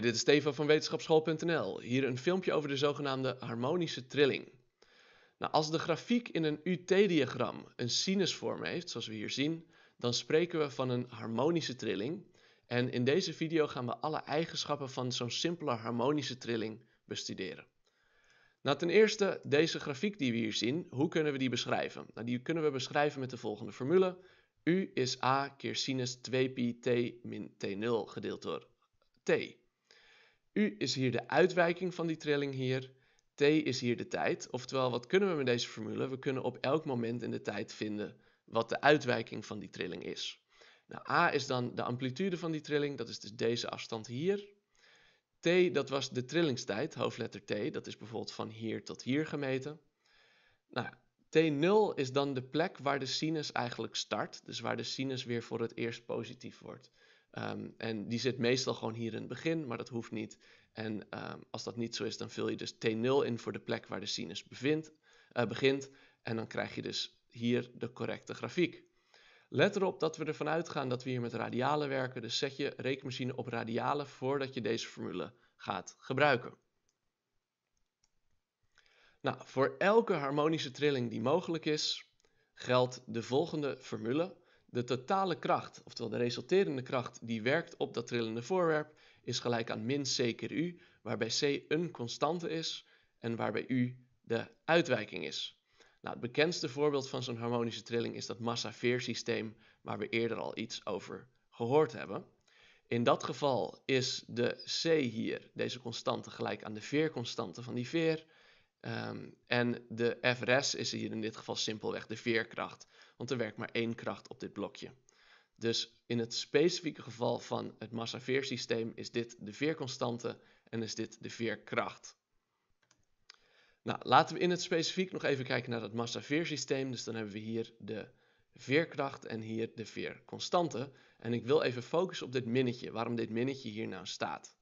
dit is Stefan van wetenschapschool.nl. Hier een filmpje over de zogenaamde harmonische trilling. Nou, als de grafiek in een UT-diagram een sinusvorm heeft, zoals we hier zien, dan spreken we van een harmonische trilling. En in deze video gaan we alle eigenschappen van zo'n simpele harmonische trilling bestuderen. Nou, ten eerste, deze grafiek die we hier zien, hoe kunnen we die beschrijven? Nou, die kunnen we beschrijven met de volgende formule. U is A keer sinus 2pi t min t0 gedeeld door t. U is hier de uitwijking van die trilling hier. T is hier de tijd. Oftewel, wat kunnen we met deze formule? We kunnen op elk moment in de tijd vinden wat de uitwijking van die trilling is. Nou, A is dan de amplitude van die trilling, dat is dus deze afstand hier. T, dat was de trillingstijd, hoofdletter T, dat is bijvoorbeeld van hier tot hier gemeten. Nou, T0 is dan de plek waar de sinus eigenlijk start, dus waar de sinus weer voor het eerst positief wordt. Ehm, en die zit meestal gewoon hier in het begin, maar dat hoeft niet. En ehm, als dat niet zo is, dan vul je dus T0 in voor de plek waar de sinus bevindt, eh, begint. En dan krijg je dus hier de correcte grafiek. Let erop dat we ervan uitgaan dat we hier met radialen werken. Dus zet je rekenmachine op radialen voordat je deze formule gaat gebruiken. Nou, voor elke harmonische trilling die mogelijk is, geldt de volgende formule. De totale kracht, oftewel de resulterende kracht die werkt op dat trillende voorwerp, is gelijk aan min c keer u, waarbij c een constante is en waarbij u de uitwijking is. Nou, het bekendste voorbeeld van zo'n harmonische trilling is dat massa-veersysteem, waar we eerder al iets over gehoord hebben. In dat geval is de c hier, deze constante, gelijk aan de veerconstante van die veer. Ehm, en de frs is hier in dit geval simpelweg de veerkracht want er werkt maar één kracht op dit blokje. Dus in het specifieke geval van het massa-veersysteem is dit de veerconstante en is dit de veerkracht. Nou, laten we in het specifiek nog even kijken naar dat massaveersysteem. Dus dan hebben we hier de veerkracht en hier de veerconstante. En ik wil even focussen op dit minnetje, waarom dit minnetje hier nou staat.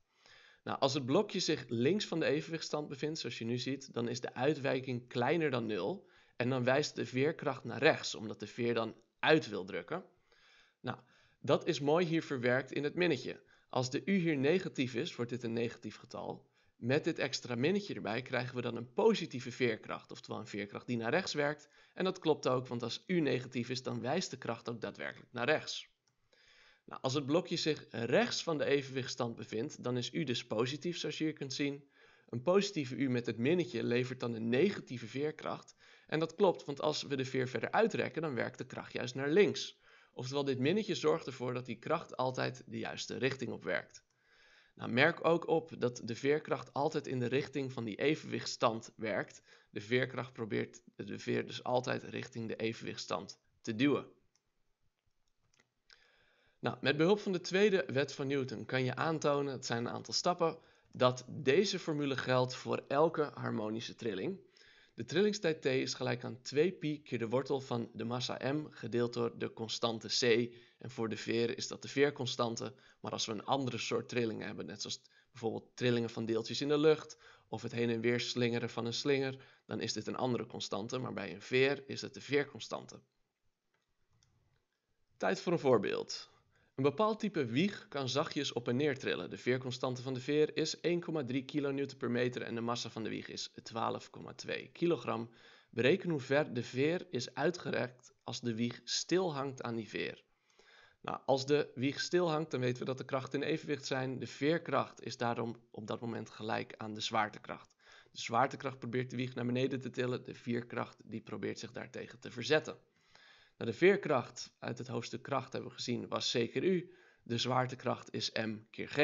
Nou, als het blokje zich links van de evenwichtstand bevindt, zoals je nu ziet, dan is de uitwijking kleiner dan 0. En dan wijst de veerkracht naar rechts, omdat de veer dan uit wil drukken. Nou, dat is mooi hier verwerkt in het minnetje. Als de u hier negatief is, wordt dit een negatief getal. Met dit extra minnetje erbij krijgen we dan een positieve veerkracht, oftewel een veerkracht die naar rechts werkt. En dat klopt ook, want als u negatief is, dan wijst de kracht ook daadwerkelijk naar rechts. Nou, als het blokje zich rechts van de evenwichtstand bevindt, dan is u dus positief, zoals je hier kunt zien. Een positieve u met het minnetje levert dan een negatieve veerkracht. En dat klopt, want als we de veer verder uitrekken, dan werkt de kracht juist naar links. Oftewel, dit minnetje zorgt ervoor dat die kracht altijd de juiste richting op werkt. Nou, merk ook op dat de veerkracht altijd in de richting van die evenwichtstand werkt. De veerkracht probeert de veer dus altijd richting de evenwichtstand te duwen. Nou, met behulp van de tweede wet van Newton kan je aantonen, het zijn een aantal stappen, dat deze formule geldt voor elke harmonische trilling. De trillingstijd t is gelijk aan 2pi keer de wortel van de massa m gedeeld door de constante c. En voor de veer is dat de veerconstante. Maar als we een andere soort trillingen hebben, net zoals bijvoorbeeld trillingen van deeltjes in de lucht of het heen en weer slingeren van een slinger, dan is dit een andere constante. Maar bij een veer is het de veerconstante. Tijd voor een voorbeeld. Een bepaald type wieg kan zachtjes op en neer trillen. De veerconstante van de veer is 1,3 kN per meter en de massa van de wieg is 12,2 kg. Bereken hoe ver de veer is uitgerekt als de wieg stil hangt aan die veer. Nou, als de wieg stil hangt, dan weten we dat de krachten in evenwicht zijn. De veerkracht is daarom op dat moment gelijk aan de zwaartekracht. De zwaartekracht probeert de wieg naar beneden te tillen, de veerkracht die probeert zich daartegen te verzetten. Nou, de veerkracht uit het hoofdstuk kracht hebben we gezien was zeker U. De zwaartekracht is M keer G.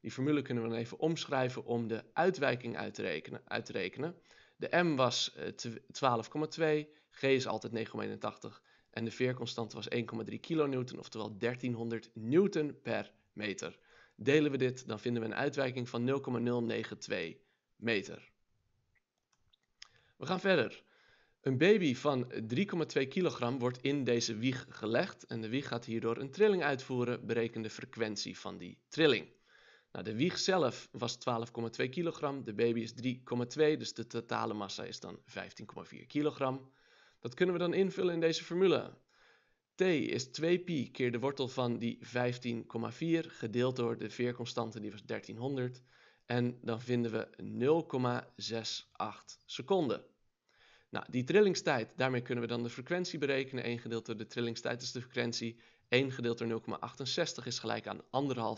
Die formule kunnen we dan even omschrijven om de uitwijking uit te rekenen. Uit te rekenen. De M was 12,2, eh, G is altijd 9,81 en de veerconstante was 1,3 kN, oftewel 1300 newton per meter. Delen we dit, dan vinden we een uitwijking van 0,092 meter. We gaan verder. Een baby van 3,2 kilogram wordt in deze wieg gelegd en de wieg gaat hierdoor een trilling uitvoeren, bereken de frequentie van die trilling. Nou, de wieg zelf was 12,2 kilogram, de baby is 3,2, dus de totale massa is dan 15,4 kilogram. Dat kunnen we dan invullen in deze formule. T is 2pi keer de wortel van die 15,4 gedeeld door de veerconstante die was 1300 en dan vinden we 0,68 seconden. Nou, die trillingstijd, daarmee kunnen we dan de frequentie berekenen. 1 gedeeld door de trillingstijd is de frequentie. 1 gedeeld door 0,68 is gelijk aan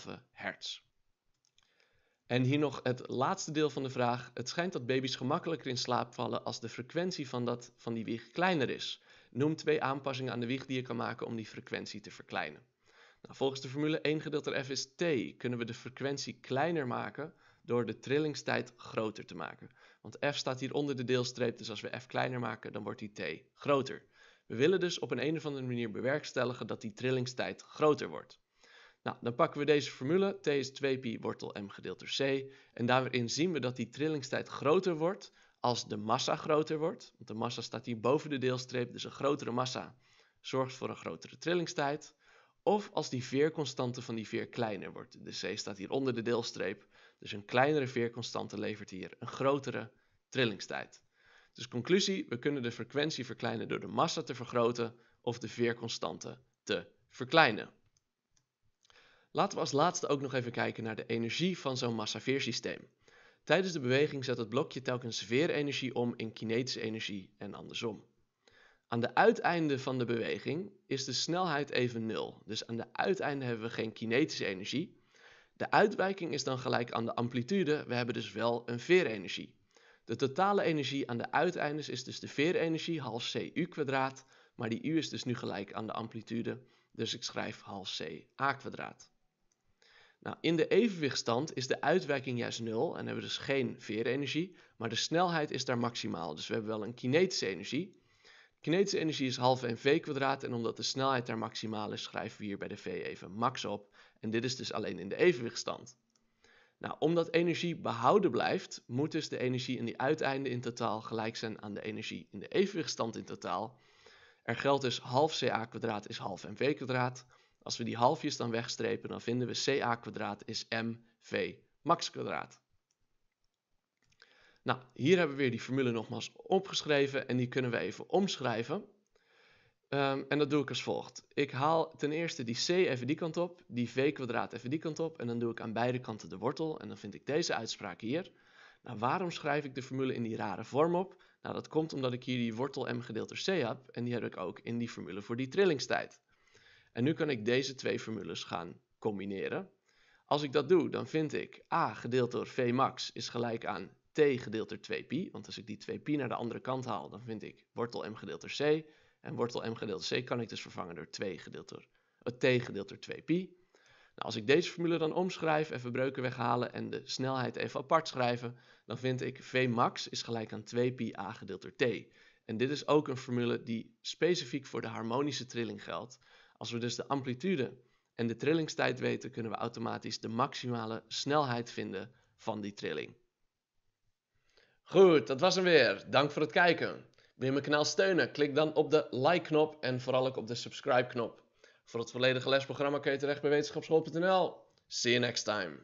1,5 hertz. En hier nog het laatste deel van de vraag. Het schijnt dat baby's gemakkelijker in slaap vallen als de frequentie van, dat, van die wieg kleiner is. Noem twee aanpassingen aan de wieg die je kan maken om die frequentie te verkleinen. Nou, volgens de formule 1 gedeeld door f is t kunnen we de frequentie kleiner maken door de trillingstijd groter te maken. Want f staat hier onder de deelstreep, dus als we f kleiner maken, dan wordt die t groter. We willen dus op een, een of andere manier bewerkstelligen dat die trillingstijd groter wordt. Nou, dan pakken we deze formule, t is 2pi wortel m gedeeld door c. En daarin zien we dat die trillingstijd groter wordt als de massa groter wordt. Want de massa staat hier boven de deelstreep, dus een grotere massa zorgt voor een grotere trillingstijd. Of als die veerconstante van die veer kleiner wordt. De c staat hier onder de deelstreep, dus een kleinere veerconstante levert hier een grotere trillingstijd. Dus conclusie, we kunnen de frequentie verkleinen door de massa te vergroten of de veerconstante te verkleinen. Laten we als laatste ook nog even kijken naar de energie van zo'n massa-veersysteem. Tijdens de beweging zet het blokje telkens veerenergie om in kinetische energie en andersom. Aan de uiteinde van de beweging is de snelheid even nul. Dus aan de uiteinde hebben we geen kinetische energie, de uitwijking is dan gelijk aan de amplitude, we hebben dus wel een veerenergie. De totale energie aan de uiteindes is dus de veerenergie, half cu kwadraat, maar die u is dus nu gelijk aan de amplitude, dus ik schrijf half ca a kwadraat. Nou, in de evenwichtstand is de uitwijking juist nul en hebben we dus geen veerenergie, maar de snelheid is daar maximaal. Dus we hebben wel een kinetische energie, Kinetische energie is half mv kwadraat en omdat de snelheid daar maximaal is, schrijven we hier bij de v even max op. En dit is dus alleen in de evenwichtstand. Nou, omdat energie behouden blijft, moet dus de energie in die uiteinden in totaal gelijk zijn aan de energie in de evenwichtstand in totaal. Er geldt dus half ca kwadraat is half mv kwadraat. Als we die halfjes dan wegstrepen, dan vinden we ca kwadraat is mv max kwadraat. Nou, hier hebben we weer die formule nogmaals opgeschreven en die kunnen we even omschrijven. Ehm, en dat doe ik als volgt. Ik haal ten eerste die c even die kant op, die v kwadraat even die kant op en dan doe ik aan beide kanten de wortel en dan vind ik deze uitspraak hier. Nou, waarom schrijf ik de formule in die rare vorm op? Nou, dat komt omdat ik hier die wortel m gedeeld door c heb en die heb ik ook in die formule voor die trillingstijd. En nu kan ik deze twee formules gaan combineren. Als ik dat doe, dan vind ik a gedeeld door v max is gelijk aan t gedeeld door 2pi. Want als ik die 2pi naar de andere kant haal, dan vind ik wortel m gedeeld door c. En wortel m gedeeld door c kan ik dus vervangen door 2 gedeeld door, t gedeeld door 2pi. Nou, als ik deze formule dan omschrijf, even breuken weghalen en de snelheid even apart schrijven, dan vind ik v max is gelijk aan 2pi a gedeeld door t. En dit is ook een formule die specifiek voor de harmonische trilling geldt. Als we dus de amplitude en de trillingstijd weten, kunnen we automatisch de maximale snelheid vinden van die trilling. Goed, dat was hem weer. Dank voor het kijken. Wil je mijn kanaal steunen? Klik dan op de like-knop en vooral ook op de subscribe-knop. Voor het volledige lesprogramma kun je terecht bij wetenschapschool.nl. See you next time.